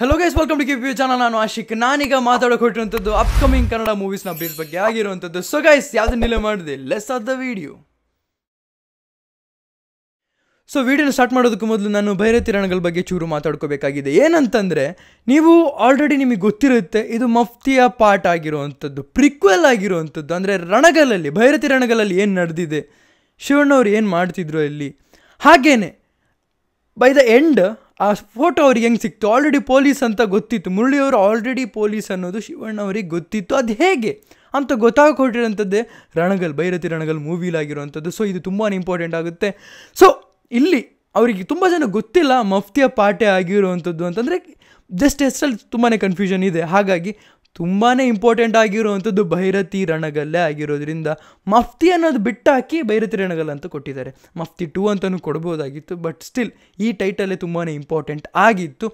hello guys welcome to P channel ನಾನು ಆಶಿಕ್ ನಾನೀಗ ಮಾತಾಡೋಕೆ ಹೊಟ್ಟಿರುವಂಥದ್ದು ಅಪ್ಕಮಿಂಗ್ ಕನ್ನಡ ಮೂವೀಸ್ನ ಅಪ್ಡೇಟ್ಸ್ ಬಗ್ಗೆ ಆಗಿರುವಂಥದ್ದು ಸೊ ಗೈಸ್ ನೆಲೆ ಮಾಡಿದೆ less of the video so ವಿಡಿಯೋನ ಸ್ಟಾರ್ಟ್ ಮಾಡೋದಕ್ಕೂ ಮೊದಲು ನಾನು ಭೈರತಿ ರಣಗಳ ಬಗ್ಗೆ ಚೂರು ಮಾತಾಡ್ಕೋಬೇಕಾಗಿದೆ ಏನಂತಂದರೆ ನೀವು ಆಲ್ರೆಡಿ ನಿಮಗೆ ಗೊತ್ತಿರುತ್ತೆ ಇದು ಮಫ್ತಿಯ ಪಾರ್ಟ್ ಆಗಿರುವಂಥದ್ದು ಪ್ರಿಕ್ವೆಲ್ ಆಗಿರುವಂಥದ್ದು ಅಂದರೆ ರಣಗಳಲ್ಲಿ ಭೈರತಿ ರಣಗಳಲ್ಲಿ ಏನು ನಡೆದಿದೆ ಶಿವಣ್ಣವ್ರು ಏನು ಮಾಡ್ತಿದ್ರು ಇಲ್ಲಿ ಹಾಗೇನೆ ಬೈ ದ ಎಂಡ್ ಆ ಫೋಟೋ ಅವ್ರಿಗೆ ಹೆಂಗೆ ಸಿಕ್ತು ಆಲ್ರೆಡಿ ಪೊಲೀಸ್ ಅಂತ ಗೊತ್ತಿತ್ತು ಮುರಳಿಯವರು ಆಲ್ರೆಡಿ ಪೊಲೀಸ್ ಅನ್ನೋದು ಶಿವಣ್ಣ ಅವ್ರಿಗೆ ಗೊತ್ತಿತ್ತು ಅದು ಹೇಗೆ ಅಂತ ಗೊತ್ತಾಗ್ಕೊಟ್ಟಿರೋಂಥದ್ದೇ ರಣಗಲ್ ಭೈರತಿ ರಣಗಲ್ ಮೂವಿಲಾಗಿರುವಂಥದ್ದು ಸೊ ಇದು ತುಂಬಾ ಇಂಪಾರ್ಟೆಂಟ್ ಆಗುತ್ತೆ ಸೊ ಇಲ್ಲಿ ಅವರಿಗೆ ತುಂಬ ಜನ ಗೊತ್ತಿಲ್ಲ ಮಫ್ತಿಯ ಪಾಠ ಆಗಿರುವಂಥದ್ದು ಅಂತಂದರೆ ಜಸ್ಟ್ ಎಷ್ಟಲ್ಲಿ ತುಂಬಾ ಕನ್ಫ್ಯೂಷನ್ ಇದೆ ಹಾಗಾಗಿ ತುಂಬಾ ಇಂಪಾರ್ಟೆಂಟ್ ಆಗಿರುವಂಥದ್ದು ಭೈರತಿ ರಣಗಲ್ಲೇ ಆಗಿರೋದ್ರಿಂದ ಮಫ್ತಿ ಅನ್ನೋದು ಬಿಟ್ಟಾಕಿ ಭೈರತಿ ರಣಗಲ್ ಅಂತ ಕೊಟ್ಟಿದ್ದಾರೆ ಮಫ್ತಿ ಟೂ ಅಂತಲೂ ಕೊಡ್ಬೋದಾಗಿತ್ತು ಬಟ್ ಸ್ಟಿಲ್ ಈ ಟೈಟಲ್ಲೇ ತುಂಬಾ ಇಂಪಾರ್ಟೆಂಟ್ ಆಗಿತ್ತು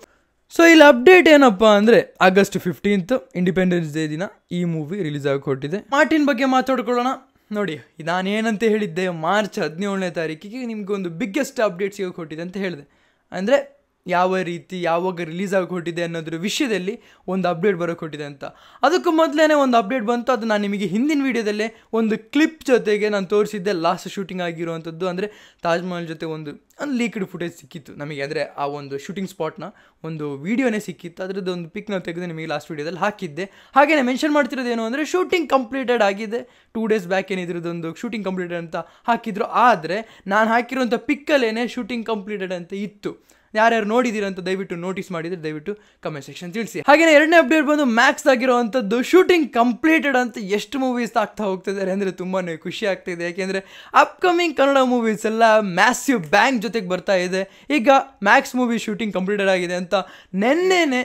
ಸೊ ಇಲ್ಲಿ ಅಪ್ಡೇಟ್ ಏನಪ್ಪ ಅಂದರೆ ಆಗಸ್ಟ್ ಫಿಫ್ಟೀನ್ತ್ ಇಂಡಿಪೆಂಡೆನ್ಸ್ ಡೇ ದಿನ ಈ ಮೂವಿ ರಿಲೀಸ್ ಆಗಿ ಕೊಟ್ಟಿದೆ ಮಾರ್ಟಿನ್ ಬಗ್ಗೆ ಮಾತಾಡ್ಕೊಳ್ಳೋಣ ನೋಡಿ ನಾನೇನಂತ ಹೇಳಿದ್ದೆ ಮಾರ್ಚ್ ಹದಿನೇಳನೇ ತಾರೀಕಿಗೆ ಒಂದು ಬಿಗ್ಗೆಸ್ಟ್ ಅಪ್ಡೇಟ್ ಸಿಗೋ ಕೊಟ್ಟಿದೆ ಅಂತ ಹೇಳಿದೆ ಅಂದರೆ ಯಾವ ರೀತಿ ಯಾವಾಗ ರಿಲೀಸ್ ಆಗಿ ಕೊಟ್ಟಿದೆ ಅನ್ನೋದ್ರ ವಿಷಯದಲ್ಲಿ ಒಂದು ಅಪ್ಡೇಟ್ ಬರೋಕೆ ಕೊಟ್ಟಿದೆ ಅಂತ ಅದಕ್ಕೂ ಮೊದಲೇ ಒಂದು ಅಪ್ಡೇಟ್ ಬಂತು ಅದು ನಾನು ನಿಮಗೆ ಹಿಂದಿನ ವೀಡಿಯೋದಲ್ಲೇ ಒಂದು ಕ್ಲಿಪ್ ಜೊತೆಗೆ ನಾನು ತೋರಿಸಿದ್ದೆ ಲಾಸ್ಟ್ ಶೂಟಿಂಗ್ ಆಗಿರುವಂಥದ್ದು ಅಂದರೆ ತಾಜ್ಮಹಲ್ ಜೊತೆ ಒಂದು ಒಂದು ಲೀಕ್ಡ್ ಫುಟೇಜ್ ಸಿಕ್ಕಿತ್ತು ನಮಗೆ ಅಂದರೆ ಆ ಒಂದು ಶೂಟಿಂಗ್ ಸ್ಪಾಟ್ನ ಒಂದು ವೀಡಿಯೋನೇ ಸಿಕ್ಕಿತ್ತು ಅದರದ್ದು ಒಂದು ಪಿಕ್ನ ತೆಗೆದು ನಿಮಗೆ ಲಾಸ್ಟ್ ವೀಡಿಯೋದಲ್ಲಿ ಹಾಕಿದ್ದೆ ಹಾಗೆಯೇ ಮೆನ್ಷನ್ ಮಾಡ್ತಿರೋದು ಏನು ಅಂದರೆ ಶೂಟಿಂಗ್ ಕಂಪ್ಲೀಟೆಡ್ ಆಗಿದೆ ಟೂ ಡೇಸ್ ಬ್ಯಾಕ್ ಏನಿದ್ರದೊಂದು ಶೂಟಿಂಗ್ ಕಂಪ್ಲೀಟೆಡ್ ಅಂತ ಹಾಕಿದ್ರು ಆದರೆ ನಾನು ಹಾಕಿರುವಂಥ ಪಿಕ್ಕಲ್ಲೇನೇ ಶೂಟಿಂಗ್ ಕಂಪ್ಲೀಟೆಡ್ ಅಂತ ಇತ್ತು ಯಾರ್ಯಾರು ನೋಡಿದೀರ ಅಂತ ದಯವಿಟ್ಟು ನೋಟಿಸ್ ಮಾಡಿದರೆ ದಯವಿಟ್ಟು ಕಮೆಂಟ್ ಸೆಕ್ಷನ್ ತಿಳಿಸಿ ಹಾಗೆಯೇ ಎರಡನೇ ಅಪ್ಡೇಟ್ ಬಂದು ಮ್ಯಾಕ್ಸ್ ಆಗಿರುವಂಥದ್ದು ಶೂಟಿಂಗ್ ಕಂಪ್ಲೀಟೆಡ್ ಅಂತ ಎಷ್ಟು ಮೂವೀಸ್ ಆಗ್ತಾ ಹೋಗ್ತಿದ್ದಾರೆ ಅಂದರೆ ತುಂಬಾ ಖುಷಿ ಆಗ್ತಿದೆ ಯಾಕೆಂದರೆ ಅಪ್ಕಮಿಂಗ್ ಕನ್ನಡ ಮೂವೀಸ್ ಎಲ್ಲ ಮ್ಯಾಸಿವ್ ಬ್ಯಾಂಕ್ ಜೊತೆಗೆ ಬರ್ತಾ ಇದೆ ಈಗ ಮ್ಯಾಕ್ಸ್ ಮೂವಿ ಶೂಟಿಂಗ್ ಕಂಪ್ಲೀಟೆಡ್ ಆಗಿದೆ ಅಂತ ನೆನ್ನೆನೆ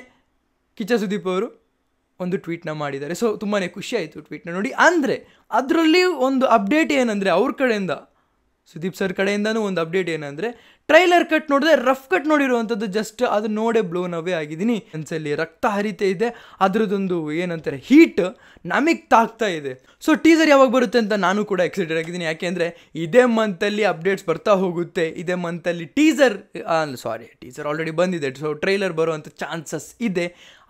ಕಿಚ್ಚ ಸುದೀಪ್ ಅವರು ಒಂದು ಟ್ವೀಟ್ನ ಮಾಡಿದ್ದಾರೆ ಸೊ ತುಂಬಾ ಖುಷಿ ಆಯಿತು ಟ್ವೀಟ್ನ ನೋಡಿ ಅಂದರೆ ಅದರಲ್ಲಿ ಒಂದು ಅಪ್ಡೇಟ್ ಏನಂದರೆ ಅವ್ರ ಕಡೆಯಿಂದ ಸುದೀಪ್ ಸರ್ ಕಡೆಯಿಂದನೂ ಒಂದು ಅಪ್ಡೇಟ್ ಏನಂದರೆ ಟ್ರೈಲರ್ ಕಟ್ ನೋಡಿದ್ರೆ ರಫ್ ಕಟ್ ನೋಡಿರುವಂಥದ್ದು ಜಸ್ಟ್ ಅದು ನೋಡೇ ಬ್ಲೋನ್ ಅವೇ ಆಗಿದ್ದೀನಿ ಅನ್ಸಲ್ಲಿ ರಕ್ತ ಹರಿತೆ ಇದೆ ಅದರದೊಂದು ಏನಂತಾರೆ ಹೀಟ್ ನಮಗೆ ತಾಗ್ತಾ ಇದೆ ಸೊ ಟೀಸರ್ ಯಾವಾಗ ಬರುತ್ತೆ ಅಂತ ನಾನು ಕೂಡ ಎಕ್ಸೈಟೆಡ್ ಆಗಿದ್ದೀನಿ ಯಾಕೆಂದರೆ ಇದೇ ಮಂತಲ್ಲಿ ಅಪ್ಡೇಟ್ಸ್ ಬರ್ತಾ ಹೋಗುತ್ತೆ ಇದೇ ಮಂತಲ್ಲಿ ಟೀಸರ್ ಸಾರಿ ಟೀಸರ್ ಆಲ್ರೆಡಿ ಬಂದಿದೆ ಸೊ ಟ್ರೈಲರ್ ಬರುವಂಥ ಚಾನ್ಸಸ್ ಇದೆ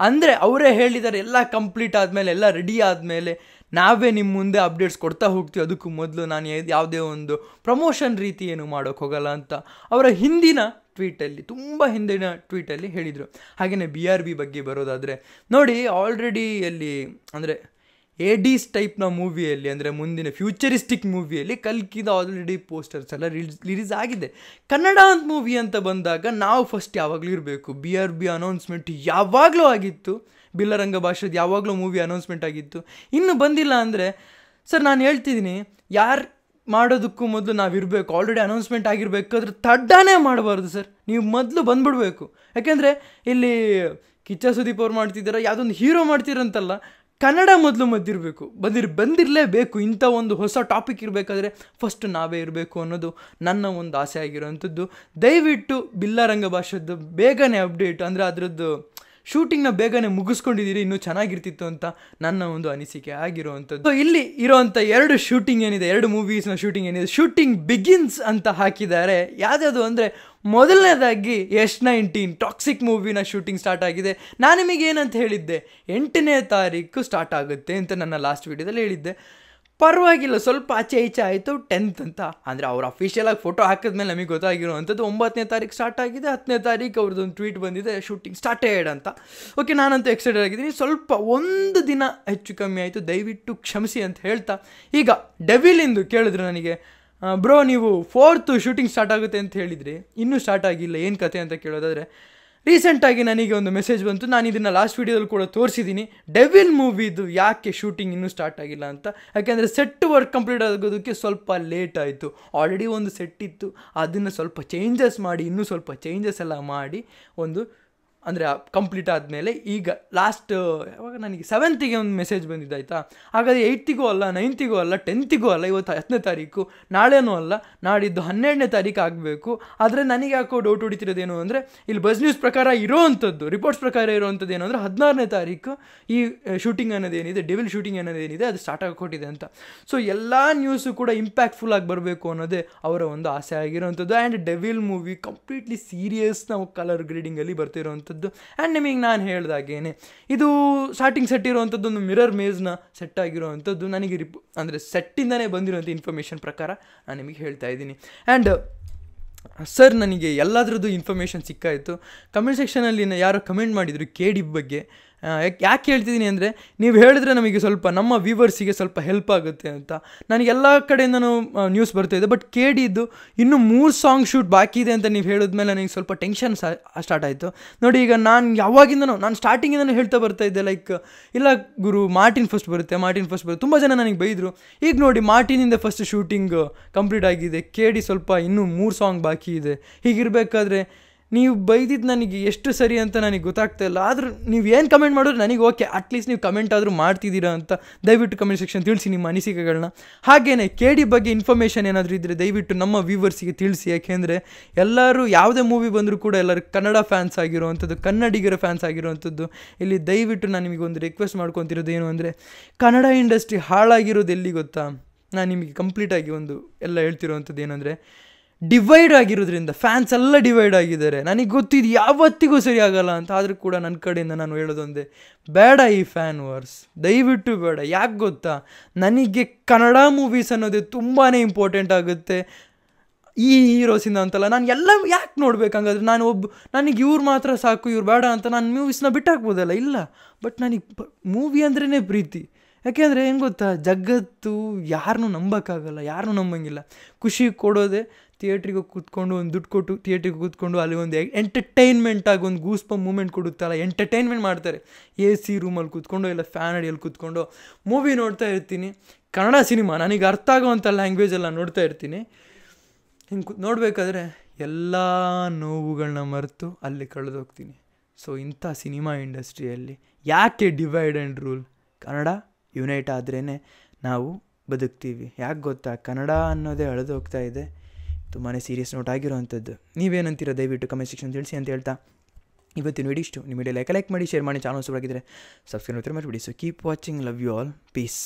ಅಂದರೆ ಅವರೇ ಹೇಳಿದ್ದಾರೆ ಎಲ್ಲ ಕಂಪ್ಲೀಟ್ ಆದಮೇಲೆ ಎಲ್ಲ ರೆಡಿ ಆದಮೇಲೆ ನಾವೇ ನಿಮ್ಮ ಮುಂದೆ ಅಪ್ಡೇಟ್ಸ್ ಕೊಡ್ತಾ ಹೋಗ್ತೀವಿ ಅದಕ್ಕೂ ಮೊದಲು ನಾನು ಯಾವುದೇ ಒಂದು ಪ್ರಮೋಷನ್ ರೀತಿ ಏನು ಮಾಡೋಕ್ಕೆ ಹೋಗಲ್ಲ ಅಂತ ಅವರ ಹಿಂದಿನ ಟ್ವೀಟಲ್ಲಿ ತುಂಬ ಹಿಂದಿನ ಟ್ವೀಟಲ್ಲಿ ಹೇಳಿದರು ಹಾಗೆಯೇ ಬಿ ಆರ್ ಬಿ ಬಗ್ಗೆ ಬರೋದಾದರೆ ನೋಡಿ ಆಲ್ರೆಡಿ ಅಲ್ಲಿ ಅಂದರೆ ಏಡೀಸ್ ಟೈಪ್ನ ಮೂವಿಯಲ್ಲಿ ಅಂದರೆ ಮುಂದಿನ ಫ್ಯೂಚರಿಸ್ಟಿಕ್ ಮೂವಿಯಲ್ಲಿ ಕಲ್ಕಿದ ಆಲ್ರೆಡಿ ಪೋಸ್ಟರ್ಸ್ ಎಲ್ಲ ರಿಲೀಸ್ ಆಗಿದೆ ಕನ್ನಡ ಅಂತ ಮೂವಿ ಅಂತ ಬಂದಾಗ ನಾವು ಫಸ್ಟ್ ಯಾವಾಗಲೂ ಇರಬೇಕು ಬಿ ಆರ್ ಬಿ ಅನೌನ್ಸ್ಮೆಂಟ್ ಯಾವಾಗಲೂ ಆಗಿತ್ತು ಬಿಲ್ಲರಂಗ ಭಾಷೆದು ಯಾವಾಗಲೂ ಮೂವಿ ಅನೌನ್ಸ್ಮೆಂಟ್ ಆಗಿತ್ತು ಇನ್ನು ಬಂದಿಲ್ಲ ಅಂದರೆ ಸರ್ ನಾನು ಹೇಳ್ತಿದ್ದೀನಿ ಯಾರು ಮಾಡೋದಕ್ಕೂ ಮೊದಲು ನಾವಿರಬೇಕು ಆಲ್ರೆಡಿ ಅನೌನ್ಸ್ಮೆಂಟ್ ಆಗಿರಬೇಕಾದ್ರೆ ತಡ್ಡಾನೇ ಮಾಡಬಾರ್ದು ಸರ್ ನೀವು ಮೊದಲು ಬಂದ್ಬಿಡಬೇಕು ಯಾಕೆಂದರೆ ಇಲ್ಲಿ ಕಿಚ್ಚ ಸುದೀಪ್ ಅವ್ರು ಮಾಡ್ತಿದ್ದೀರಾ ಯಾವುದೊಂದು ಹೀರೋ ಮಾಡ್ತೀರಂತಲ್ಲ ಕನ್ನಡ ಮೊದಲು ಮದ್ದಿರಬೇಕು ಬಂದಿರ್ ಬಂದಿರಲೇಬೇಕು ಇಂಥ ಒಂದು ಹೊಸ ಟಾಪಿಕ್ ಇರಬೇಕಾದ್ರೆ ಫಸ್ಟ್ ನಾವೇ ಇರಬೇಕು ಅನ್ನೋದು ನನ್ನ ಒಂದು ಆಸೆ ಆಗಿರೋವಂಥದ್ದು ದಯವಿಟ್ಟು ಬಿಲ್ಲರಂಗ ಭಾಷೆದ್ದು ಬೇಗನೆ ಅಪ್ಡೇಟ್ ಅಂದರೆ ಅದರದ್ದು ಶೂಟಿಂಗ್ನ ಬೇಗನೆ ಮುಗಿಸ್ಕೊಂಡಿದ್ದೀರಿ ಇನ್ನೂ ಚೆನ್ನಾಗಿರ್ತಿತ್ತು ಅಂತ ನನ್ನ ಒಂದು ಅನಿಸಿಕೆ ಆಗಿರುವಂಥದ್ದು ಇಲ್ಲಿ ಇರೋವಂಥ ಎರಡು ಶೂಟಿಂಗ್ ಏನಿದೆ ಎರಡು ಮೂವೀಸ್ನ ಶೂಟಿಂಗ್ ಏನಿದೆ ಶೂಟಿಂಗ್ ಬಿಗಿನ್ಸ್ ಅಂತ ಹಾಕಿದ್ದಾರೆ ಯಾವುದ್ಯಾವುದು ಅಂದರೆ ಮೊದಲನೇದಾಗಿ ಎಸ್ ನೈನ್ಟೀನ್ ಟಾಕ್ಸಿಕ್ ಮೂವಿನ ಶೂಟಿಂಗ್ ಸ್ಟಾರ್ಟ್ ಆಗಿದೆ ನಾನು ನಿಮಗೆ ಹೇಳಿದ್ದೆ ಎಂಟನೇ ತಾರೀಕು ಸ್ಟಾರ್ಟ್ ಆಗುತ್ತೆ ಅಂತ ನನ್ನ ಲಾಸ್ಟ್ ವೀಡಿಯೋದಲ್ಲಿ ಹೇಳಿದ್ದೆ ಪರವಾಗಿಲ್ಲ ಸ್ವಲ್ಪ ಆಚೆ ಈಚೆ ಆಯಿತು ಟೆಂತ್ ಅಂತ ಅಂದರೆ ಅವ್ರು ಅಫಿಷಿಯಲಾಗಿ ಫೋಟೋ ಹಾಕಿದ್ಮೇಲೆ ನಮಗೆ ಅಂಥದ್ದು ಒಂಬತ್ತನೇ ತಾರೀಕು ಸ್ಟಾರ್ಟ್ ಆಗಿದೆ ಹತ್ತನೇ ತಾರೀಕು ಅವ್ರದ್ದೊಂದು ಟ್ವೀಟ್ ಬಂದಿದೆ ಶೂಟಿಂಗ್ ಸ್ಟಾರ್ಟೆಡ್ ಅಂತ ಓಕೆ ನಾನಂತೂ ಎಕ್ಸೈಟೆಡ್ ಆಗಿದ್ದೀನಿ ಸ್ವಲ್ಪ ಒಂದು ದಿನ ಹೆಚ್ಚು ಕಮ್ಮಿ ಆಯಿತು ದಯವಿಟ್ಟು ಕ್ಷಮಿಸಿ ಅಂತ ಹೇಳ್ತಾ ಈಗ ಡೆವಿಲಿಂದು ಕೇಳಿದ್ರು ನನಗೆ ಬ್ರೋ ನೀವು ಫೋರ್ತು ಶೂಟಿಂಗ್ ಸ್ಟಾರ್ಟ್ ಆಗುತ್ತೆ ಅಂತ ಹೇಳಿದ್ರಿ ಇನ್ನೂ ಸ್ಟಾರ್ಟ್ ಆಗಿಲ್ಲ ಏನು ಕತೆ ಅಂತ ಕೇಳೋದಾದರೆ ರೀಸೆಂಟಾಗಿ ನನಗೆ ಒಂದು ಮೆಸೇಜ್ ಬಂತು ನಾನು ಇದನ್ನು ಲಾಸ್ಟ್ ವೀಡಿಯೋದಲ್ಲಿ ಕೂಡ ತೋರಿಸಿದ್ದೀನಿ ಡೆವಿಲ್ ಮೂವಿದು ಯಾಕೆ ಶೂಟಿಂಗ್ ಇನ್ನೂ ಸ್ಟಾರ್ಟ್ ಆಗಿಲ್ಲ ಅಂತ ಯಾಕೆಂದರೆ ಸೆಟ್ ವರ್ಕ್ ಕಂಪ್ಲೀಟ್ ಆಗೋದಕ್ಕೆ ಸ್ವಲ್ಪ ಲೇಟ್ ಆಯಿತು ಆಲ್ರೆಡಿ ಒಂದು ಸೆಟ್ ಇತ್ತು ಅದನ್ನು ಸ್ವಲ್ಪ ಚೇಂಜಸ್ ಮಾಡಿ ಇನ್ನೂ ಸ್ವಲ್ಪ ಚೇಂಜಸ್ ಎಲ್ಲ ಮಾಡಿ ಒಂದು ಅಂದರೆ ಕಂಪ್ಲೀಟ್ ಆದಮೇಲೆ ಈಗ ಲಾಸ್ಟ್ ಯಾವಾಗ ನನಗೆ ಸೆವೆಂತಿಗೆ ಒಂದು ಮೆಸೇಜ್ ಬಂದಿದ್ದು ಆಯಿತಾ ಹಾಗಾದರೆ ಏಯ್ತಿಗೂ ಅಲ್ಲ ನೈನ್ತಿಗೂ ಅಲ್ಲ ಟೆಂತಿಗೂ ಅಲ್ಲ ಇವತ್ತು ಹತ್ತನೇ ತಾರೀಕು ನಾಳೆನೂ ಅಲ್ಲ ನಾಡಿದ್ದು ಹನ್ನೆರಡನೇ ತಾರೀಕು ಆಗಬೇಕು ಆದರೆ ನನಗೆ ಯಾಕೋ ಡೌಟ್ ಹೊಡಿತಿರೋದೇನು ಅಂದರೆ ಇಲ್ಲಿ ಬಸ್ ನ್ಯೂಸ್ ಪ್ರಕಾರ ಇರೋವಂಥದ್ದು ರಿಪೋರ್ಟ್ಸ್ ಪ್ರಕಾರ ಇರೋವಂಥದ್ದು ಏನು ಅಂದರೆ ಹದಿನಾರನೇ ತಾರೀಕು ಈ ಶೂಟಿಂಗ್ ಅನ್ನೋದೇನಿದೆ ಡೆವಿಲ್ ಶೂಟಿಂಗ್ ಅನ್ನೋದೇನಿದೆ ಅದು ಸ್ಟಾರ್ಟ್ ಆಗಿ ಅಂತ ಸೊ ಎಲ್ಲ ನ್ಯೂಸು ಕೂಡ ಇಂಪ್ಯಾಕ್ಟ್ಫುಲ್ ಆಗಿ ಬರಬೇಕು ಅನ್ನೋದೇ ಅವರ ಒಂದು ಆಸೆ ಆಗಿರೋವಂಥದ್ದು ಆ್ಯಂಡ್ ಡೆವಿಲ್ ಮೂವಿ ಕಂಪ್ಲೀಟ್ಲಿ ಸೀರಿಯಸ್ನ ಕಲರ್ ಗ್ರೀಡಿಂಗಲ್ಲಿ ಬರ್ತಿರೋವಂಥದ್ದು ಇರುವಂಥದ್ದು ಆ್ಯಂಡ್ ನಿಮಗೆ ನಾನು ಹೇಳ್ದಾಗೇನೆ ಇದು ಸ್ಟಾರ್ಟಿಂಗ್ ಸೆಟ್ ಇರುವಂಥದ್ದು ಒಂದು ಮಿರರ್ ಮೇಜ್ನ ಸೆಟ್ ಆಗಿರುವಂಥದ್ದು ನನಗೆ ರಿಪ್ ಅಂದರೆ ಸೆಟ್ಟಿಂದನೇ ಬಂದಿರುವಂಥ ಇನ್ಫಾರ್ಮೇಷನ್ ಪ್ರಕಾರ ನಾನು ನಿಮಗೆ ಹೇಳ್ತಾ ಇದ್ದೀನಿ ಆ್ಯಂಡ್ ಸರ್ ನನಗೆ ಎಲ್ಲದರದ್ದು ಇನ್ಫಾರ್ಮೇಷನ್ ಸಿಕ್ಕಾಯಿತು ಕಮೆಂಟ್ ಸೆಕ್ಷನಲ್ಲಿ ಯಾರೋ ಕಮೆಂಟ್ ಮಾಡಿದರು ಕೆ ಬಗ್ಗೆ ಯಾಕೆ ಹೇಳ್ತಿದ್ದೀನಿ ಅಂದರೆ ನೀವು ಹೇಳಿದ್ರೆ ನಮಗೆ ಸ್ವಲ್ಪ ನಮ್ಮ ವ್ಯೂವರ್ಸಿಗೆ ಸ್ವಲ್ಪ ಹೆಲ್ಪ್ ಆಗುತ್ತೆ ಅಂತ ನನಗೆಲ್ಲ ಕಡೆಯಿಂದನೂ ನ್ಯೂಸ್ ಬರ್ತಾಯಿದೆ ಬಟ್ ಕೇಳಿದ್ದು ಇನ್ನೂ ಮೂರು ಸಾಂಗ್ ಶೂಟ್ ಬಾಕಿ ಇದೆ ಅಂತ ನೀವು ಹೇಳಿದ್ಮೇಲೆ ನನಗೆ ಸ್ವಲ್ಪ ಟೆನ್ಷನ್ ಸ್ಟಾರ್ಟ್ ಆಯಿತು ನೋಡಿ ಈಗ ನಾನು ಯಾವಾಗಿಂದನೂ ನಾನು ಸ್ಟಾರ್ಟಿಂಗಿಂದನೂ ಹೇಳ್ತಾ ಬರ್ತಾ ಇದ್ದೆ ಲೈಕ್ ಇಲ್ಲ ಗುರು ಮಾರ್ಟಿನ್ ಫಸ್ಟ್ ಬರುತ್ತೆ ಮಾರ್ಟಿನ್ ಫಸ್ಟ್ ಬರುತ್ತೆ ತುಂಬ ಜನ ನನಗೆ ಬೈದರು ಈಗ ನೋಡಿ ಮಾರ್ಟಿನಿಂದ ಫಸ್ಟ್ ಶೂಟಿಂಗ್ ಕಂಪ್ಲೀಟ್ ಆಗಿದೆ ಕೇಳಿ ಸ್ವಲ್ಪ ಇನ್ನೂ ಮೂರು ಸಾಂಗ್ ಬಾಕಿ ಇದೆ ಹೀಗಿರಬೇಕಾದ್ರೆ ನೀವು ಬೈದಿದ್ದು ನನಗೆ ಎಷ್ಟು ಸರಿ ಅಂತ ನನಗೆ ಗೊತ್ತಾಗ್ತಾ ಇಲ್ಲ ಆದರೂ ನೀವು ಏನು ಕಮೆಂಟ್ ಮಾಡಿದ್ರೆ ನನಗೆ ಓಕೆ ಅಟ್ಲೀಸ್ಟ್ ನೀವು ಕಮೆಂಟ್ ಆದರೂ ಮಾಡ್ತಿದ್ದೀರಾ ಅಂತ ದಯವಿಟ್ಟು ಕಮೆಂಟ್ ಸೆಕ್ಷನ್ ತಿಳಿಸಿ ನಿಮ್ಮ ಅನಿಸಿಕೆಗಳನ್ನ ಹಾಗೇನೆ ಕೆ ಡಿ ಬಗ್ಗೆ ಇನ್ಫಾರ್ಮೇಷನ್ ಏನಾದರೂ ಇದ್ದರೆ ದಯವಿಟ್ಟು ನಮ್ಮ ವ್ಯೂವರ್ಸಿಗೆ ತಿಳಿಸಿ ಯಾಕೆಂದರೆ ಎಲ್ಲರೂ ಯಾವುದೇ ಮೂವಿ ಬಂದರೂ ಕೂಡ ಎಲ್ಲರೂ ಕನ್ನಡ ಫ್ಯಾನ್ಸ್ ಆಗಿರುವಂಥದ್ದು ಕನ್ನಡಿಗರ ಫ್ಯಾನ್ಸ್ ಆಗಿರುವಂಥದ್ದು ಇಲ್ಲಿ ದಯವಿಟ್ಟು ನಾನು ನಿಮಗೊಂದು ರಿಕ್ವೆಸ್ಟ್ ಮಾಡ್ಕೊತಿರೋದು ಏನು ಅಂದರೆ ಕನ್ನಡ ಇಂಡಸ್ಟ್ರಿ ಹಾಳಾಗಿರೋದು ಎಲ್ಲಿ ಗೊತ್ತಾ ನಾನು ನಿಮಗೆ ಕಂಪ್ಲೀಟಾಗಿ ಒಂದು ಎಲ್ಲ ಹೇಳ್ತಿರೋವಂಥದ್ದು ಏನಂದರೆ ಡಿವೈಡ್ ಆಗಿರೋದ್ರಿಂದ ಫ್ಯಾನ್ಸ್ ಎಲ್ಲ ಡಿವೈಡ್ ಆಗಿದ್ದಾರೆ ನನಗೆ ಗೊತ್ತಿದ್ದು ಯಾವತ್ತಿಗೂ ಸರಿ ಅಂತ ಆದರೂ ಕೂಡ ನನ್ನ ಕಡೆಯಿಂದ ನಾನು ಹೇಳೋದೊಂದೇ ಬೇಡ ಈ ಫ್ಯಾನ್ ವರ್ಸ್ ದಯವಿಟ್ಟು ಬೇಡ ಯಾಕೆ ಗೊತ್ತಾ ನನಗೆ ಕನ್ನಡ ಮೂವೀಸ್ ಅನ್ನೋದೇ ತುಂಬಾ ಇಂಪಾರ್ಟೆಂಟ್ ಆಗುತ್ತೆ ಈ ಹೀರೋಸಿಂದ ಅಂತಲ್ಲ ನಾನು ಎಲ್ಲ ಯಾಕೆ ನೋಡ್ಬೇಕಂಗಾದ್ರೆ ನಾನು ಒಬ್ಬ ನನಗೆ ಇವ್ರು ಮಾತ್ರ ಸಾಕು ಇವ್ರು ಬೇಡ ಅಂತ ನಾನು ಮೂವೀಸ್ನ ಬಿಟ್ಟಾಕ್ಬೋದಲ್ಲ ಇಲ್ಲ ಬಟ್ ನನಗೆ ಮೂವಿ ಅಂದ್ರೇ ಪ್ರೀತಿ ಯಾಕೆಂದರೆ ಹೆಂಗೆ ಗೊತ್ತಾ ಜಗತ್ತು ಯಾರನ್ನೂ ನಂಬೋಕ್ಕಾಗಲ್ಲ ಯಾರನ್ನೂ ನಂಬಂಗಿಲ್ಲ ಖುಷಿ ಕೊಡೋದೇ ಥಿಯೇಟ್ರಿಗೆ ಕೂತ್ಕೊಂಡು ಒಂದು ದುಡ್ಡು ಕೊಟ್ಟು ಥಿಯೇಟ್ರಿಗೆ ಕೂತ್ಕೊಂಡು ಅಲ್ಲಿ ಒಂದು ಎಂಟರ್ಟೈನ್ಮೆಂಟಾಗಿ ಒಂದು ಗೂಸ್ಪ ಮೂಮೆಂಟ್ ಕೊಡುತ್ತಲ್ಲ ಎಂಟರ್ಟೈನ್ಮೆಂಟ್ ಮಾಡ್ತಾರೆ ಎ ಸಿ ರೂಮಲ್ಲಿ ಕೂತ್ಕೊಂಡು ಇಲ್ಲ ಫ್ಯಾನ್ ಅಡಿಯಲ್ಲಿ ಕೂತ್ಕೊಂಡು ಮೂವಿ ನೋಡ್ತಾ ಇರ್ತೀನಿ ಕನ್ನಡ ಸಿನಿಮಾ ನನಗೆ ಅರ್ಥ ಆಗೋವಂಥ ಲ್ಯಾಂಗ್ವೇಜೆಲ್ಲ ನೋಡ್ತಾ ಇರ್ತೀನಿ ಹಿಂಗೆ ಕು ನೋಡಬೇಕಾದ್ರೆ ಎಲ್ಲ ನೋವುಗಳನ್ನ ಮರೆತು ಅಲ್ಲಿ ಕಳೆದೋಗ್ತೀನಿ ಸೊ ಇಂಥ ಸಿನಿಮಾ ಇಂಡಸ್ಟ್ರಿಯಲ್ಲಿ ಯಾಕೆ divide and rule Kannada unite ಆದ್ರೇ ನಾವು ಬದುಕ್ತೀವಿ ಯಾಕೆ ಗೊತ್ತಾ ಕನ್ನಡ ಅನ್ನೋದೇ ಅಳೆದೋಗ್ತಾ ಇದೆ ತುಂಬಾ ಸೀರಿಯಸ್ ನೋಟ್ ಆಗಿರುವಂಥದ್ದು ನೀವೇನಂತೀರ ದಯವಿಟ್ಟು ಕಮೆಂಟ್ ಸೆಕ್ಷನ್ ತಿಳಿಸಿ ಅಂತ ಹೇಳ್ತಾ ಇವತ್ತು ವಿಡಿಯೋ ಇಷ್ಟು ನಿಮ್ಮ ವಿಡಿಯೋ ಲೈಕ್ ಲೈಕ್ ಮಾಡಿ ಶೇರ್ ಮಾಡಿ ಚಾನಲ್ಸ್ ಆಗಿದ್ದರೆ ಸಬ್ಸ್ಕ್ರೈಬ್ ಮಾಡ್ಬಿಡಿ so keep watching love you all piece